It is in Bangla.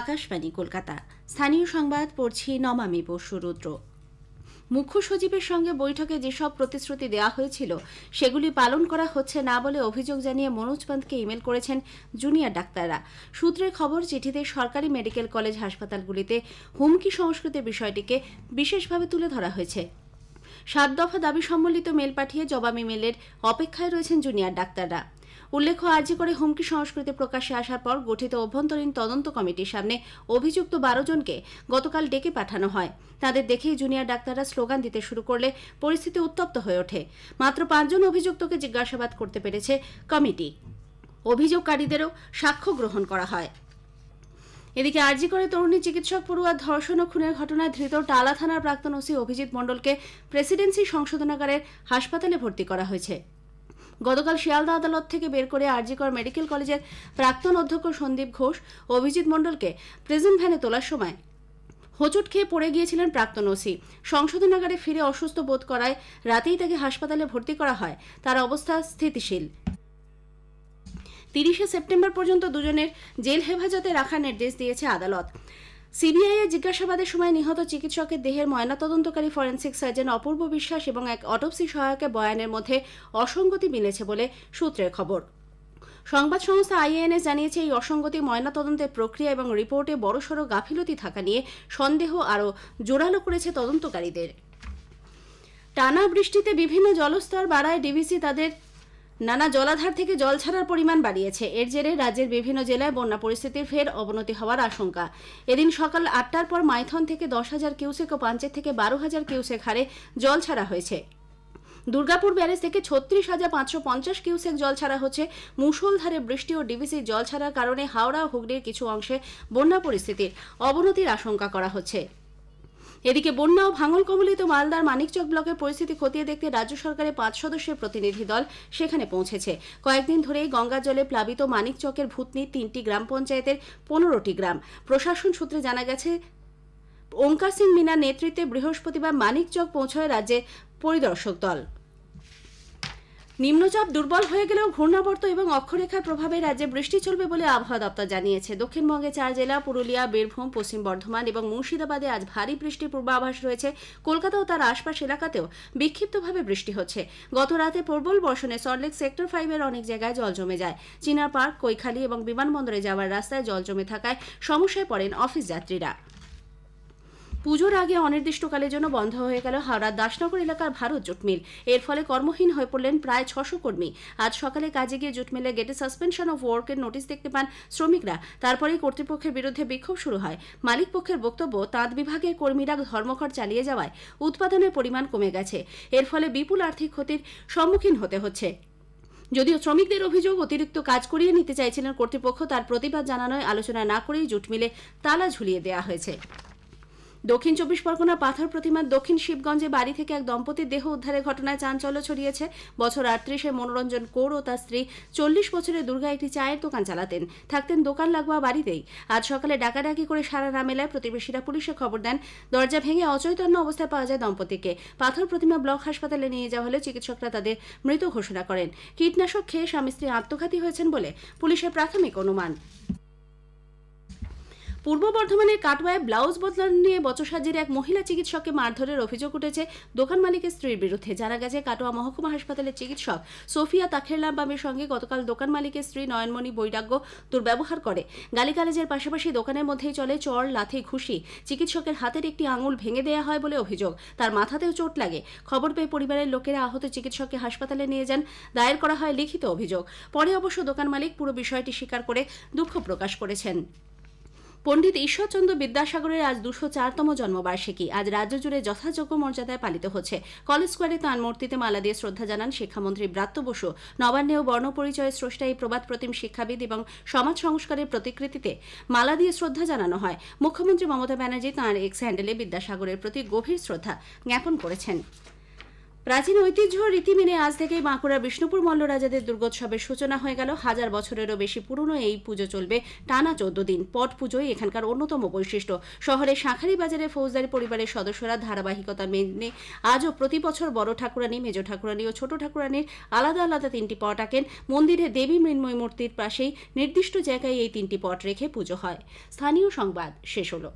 আকাশবাণী কলকাতা স্থানীয় সংবাদ পড়ছি নমামি রুদ্র মুখ্য সচিবের সঙ্গে বৈঠকে যেসব প্রতিশ্রুতি দেওয়া হয়েছিল সেগুলি পালন করা হচ্ছে না বলে অভিযোগ জানিয়ে মনোজ পান্তকে ইমেল করেছেন জুনিয়র ডাক্তাররা সূত্রের খবর চিঠিতে সরকারি মেডিকেল কলেজ হাসপাতালগুলিতে হুমকি সংস্কৃতির বিষয়টিকে বিশেষভাবে তুলে ধরা হয়েছে সাত দফা দাবি সম্বলিত মেল পাঠিয়ে জবাবি মেলের অপেক্ষায় রয়েছেন জুনিয়র ডাক্তাররা উল্লেখ্য আর্জি করে হুমকি সংস্কৃতি প্রকাশে আসার পর গঠিত অভ্যন্তরীণ তদন্ত কমিটির সামনে অভিযুক্ত বারো জনকে গতকাল ডেকে পাঠানো হয় তাদের দেখেই জুনিয়র ডাক্তাররা স্লোগান দিতে শুরু করলে পরিস্থিতি উত্তপ্ত হয়ে ওঠে মাত্র পাঁচজন অভিযুক্তকে জিজ্ঞাসাবাদ করতে পেরেছে কমিটি অভিযোগকারীদেরও সাক্ষ্য গ্রহণ করা হয় এদিকে আর্জি করে তরুণী চিকিৎসক পড়ুয়া ধর্ষণ ও খুনের ঘটনায় ধৃত টালা থানার প্রাক্তন ওসি অভিজিৎ মণ্ডলকে প্রেসিডেন্সি সংশোধনাগারের হাসপাতালে ভর্তি করা হয়েছে গতকাল শিয়ালদা আদালত থেকে বের করে আরজিকর মেডিকেল কলেজের প্রাক্তন অধ্যক্ষ সন্দীপ ঘোষ অভিজিৎ মণ্ডলকে প্রেজেন্ট ভ্যানে তোলার সময় হোঁচট খেয়ে পড়ে গিয়েছিলেন প্রাক্তন ওসি সংশোধনাগারে ফিরে অসুস্থ বোধ করায় রাতেই তাকে হাসপাতালে ভর্তি করা হয় তার অবস্থা স্থিতিশীল তিরিশে সেপ্টেম্বর পর্যন্ত দুজনের জেল হেফাজতে রাখার নির্দেশ দিয়েছে আদালত সিবিআই এর জিজ্ঞাসাবাদের সময় নিহত চিকিৎসকের দেহের ময়নাতদন্তকারী ফরেন্সিক সার্জন অপূর্ব বিশ্বাস এবং এক অটোপসি সহায়কের বয়ানের মধ্যে অসঙ্গতি মিলেছে বলে সূত্রের খবর সংবাদ সংস্থা আইএনএস জানিয়েছে এই অসঙ্গতি ময়নাতদন্তের প্রক্রিয়া এবং রিপোর্টে বড়সড় গাফিলতি থাকা নিয়ে সন্দেহ আরও জোরালো করেছে তদন্তকারীদের টানা বৃষ্টিতে বিভিন্ন জলস্তর বাড়ায় ডিভিসি তাদের নানা জলাধার থেকে জল ছাড়ার পরিমাণ বাড়িয়েছে এর জেরে রাজ্যের বিভিন্ন জেলায় বন্যা পরিস্থিতির ফের অবনতি হওয়ার আশঙ্কা এদিন সকাল আটটার পর মাইথন থেকে দশ হাজার কিউসেক ও পাঞ্চের থেকে বারো হাজার কিউসেক হারে জল ছাড়া হয়েছে দুর্গাপুর ব্যারেজ থেকে ছত্রিশ হাজার পাঁচশো পঞ্চাশ কিউসেক জল ছাড়া হচ্ছে মুষলধারে বৃষ্টি ও ডিভিসির জল ছাড়ার কারণে হাওড়া ও হুগলির কিছু অংশে বন্যা পরিস্থিতির অবনতির আশঙ্কা করা হচ্ছে এদিকে বন্যা ও ভাঙল কবলিত মালদার মানিকচক ব্লকের পরিস্থিতি খতিয়ে দেখতে রাজ্য সরকারের পাঁচ সদস্যের প্রতিনিধি দল সেখানে পৌঁছেছে কয়েকদিন ধরেই গঙ্গা জলে প্লাবিত মানিকচকের ভূতনি তিনটি গ্রাম পঞ্চায়েতের পনেরোটি গ্রাম প্রশাসন সূত্রে জানা গেছে ওঙ্কার সিং মিনার নেতৃত্বে বৃহস্পতিবার মানিকচক পৌঁছয় রাজ্যে পরিদর্শক দল নিম্নচাপ দুর্বল হয়ে গেলেও ঘূর্ণাবর্ত এবং অক্ষরেখার প্রভাবে রাজ্যে বৃষ্টি চলবে বলে আবহাওয়া দপ্তর জানিয়েছে দক্ষিণবঙ্গে চার জেলা পুরুলিয়া বীরভূম পশ্চিম বর্ধমান এবং মুর্শিদাবাদে আজ ভারী বৃষ্টির পূর্বাভাস রয়েছে কলকাতা ও তার আশপাশ এলাকাতেও বিক্ষিপ্তভাবে বৃষ্টি হচ্ছে গত রাতে প্রবল বর্ষণে সল্টলেক সেক্টর ফাইভের অনেক জায়গায় জল জমে যায় চীনা পার্ক কৈখালী এবং বিমানবন্দরে যাওয়ার রাস্তায় জল জমে থাকায় সমস্যায় পড়েন অফিস যাত্রীরা পুজোর আগে অনির্দিষ্টকালের জন্য বন্ধ হয়ে গেল হাওড়ার দাসনগর এলাকার ভারত জুট মিল এর ফলে কর্মহীন হয়ে পড়লেন প্রায় ছশো কর্মী আজ সকালে কাজে গিয়ে জুট মিলে গেটে সাসপেনশন অফ ওয়ার্কের নোটিশ দেখতে পান শ্রমিকরা তারপরেই কর্তৃপক্ষের বিরুদ্ধে বিক্ষোভ শুরু হয় মালিক পক্ষের বক্তব্য তাঁত বিভাগের কর্মীরা ধর্মঘট চালিয়ে যাওয়ায় উৎপাদনের পরিমাণ কমে গেছে এর ফলে বিপুল আর্থিক ক্ষতির সম্মুখীন হতে হচ্ছে যদিও শ্রমিকদের অভিযোগ অতিরিক্ত কাজ করিয়ে নিতে চাইছিলেন কর্তৃপক্ষ তার প্রতিবাদ জানানোয় আলোচনা না করেই জুট মিলে তালা ঝুলিয়ে দেওয়া হয়েছে দক্ষিণ চব্বিশ পরগনা পাথর প্রতিমার দক্ষিণ শিবগঞ্জে বাড়ি থেকে এক দম্পতির দেহ উদ্ধারের ঘটনায় চাঞ্চল্য ছড়িয়েছে বছর আটত্রিশে মনোরঞ্জন কোর ও তার স্ত্রী চল্লিশ বছরের দুর্গা একটি চায়ের দোকান চালাতেন থাকতেন দোকান লাগোয়া বাড়িতেই আজ সকালে ডাকাডাকি করে সারা না মেলায় প্রতিবেশীরা পুলিশে খবর দেন দরজা ভেঙে অচৈতন্য অবস্থায় পাওয়া যায় দম্পতিকে পাথর প্রতিমা ব্লক হাসপাতালে নিয়ে যাওয়া হলে চিকিৎসকরা তাদের মৃত ঘোষণা করেন কীটনাশক খেয়ে স্বামী স্ত্রী আত্মঘাতী হয়েছেন বলে পুলিশের প্রাথমিক অনুমান পূর্ব বর্ধমানের কাটোয়ায় ব্লাউজ বদলানো নিয়ে বচসাজির এক মহিলা চিকিৎসককে মারধরের অভিযোগ উঠেছে দোকান মালিকের স্ত্রীর বিরুদ্ধে জানা গেছে কাটোয়া মহকুমা হাসপাতালের চিকিৎসক সোফিয়া লাম্বামের সঙ্গে গতকাল দোকান মালিকের স্ত্রী নয়নমণি বৈরাগ্য দুর্ব্যবহার করে গালিগালাজের পাশাপাশি দোকানের মধ্যেই চলে চর লাথি ঘুষি চিকিৎসকের হাতের একটি আঙুল ভেঙে দেয়া হয় বলে অভিযোগ তার মাথাতেও চোট লাগে খবর পেয়ে পরিবারের লোকেরা আহত চিকিৎসককে হাসপাতালে নিয়ে যান দায়ের করা হয় লিখিত অভিযোগ পরে অবশ্য দোকান মালিক পুরো বিষয়টি স্বীকার করে দুঃখ প্রকাশ করেছেন পণ্ডিত ঈশ্বরচন্দ্র বিদ্যাসাগরের আজ দুশো চারতম জন্মবার্ষিকী আজ রাজ্য জুড়ে যথাযোগ্য মর্যাদায় পালিত হচ্ছে কলেজ স্কোয়ারে তাঁর মূর্তিতে মালা দিয়ে শ্রদ্ধা জানান শিক্ষামন্ত্রী ব্রাত্য বসু নবান্নেও পরিচয়ের স্রষ্টা এই প্রবাদ প্রতিম শিক্ষাবিদ এবং সমাজ সংস্কারের প্রতিকৃতিতে মালা দিয়ে শ্রদ্ধা জানানো হয় মুখ্যমন্ত্রী মমতা ব্যানার্জি তাঁর এক্স হ্যান্ডেলে বিদ্যাসাগরের প্রতি গভীর শ্রদ্ধা জ্ঞাপন করেছেন প্রাচীন ঐতিহ্য রীতি মেনে আজ থেকেই বাঁকুড়ার বিষ্ণুপুর মল্লরাজাদের দুর্গোৎসবের সূচনা হয়ে গেল হাজার বছরেরও বেশি পুরনো এই পুজো চলবে টানা চোদ্দ দিন পট পুজোই এখানকার অন্যতম বৈশিষ্ট্য শহরের শাঁখারি বাজারে ফৌজদারি পরিবারের সদস্যরা ধারাবাহিকতা মেনে আজও প্রতি বছর বড় ঠাকুরানি মেজ ঠাকুরানি ও ছোট ঠাকুরানির আলাদা আলাদা তিনটি পট আঁকেন মন্দিরে দেবী মৃন্ময় মূর্তির পাশেই নির্দিষ্ট জায়গায় এই তিনটি পট রেখে পুজো হয় স্থানীয় সংবাদ শেষ হলো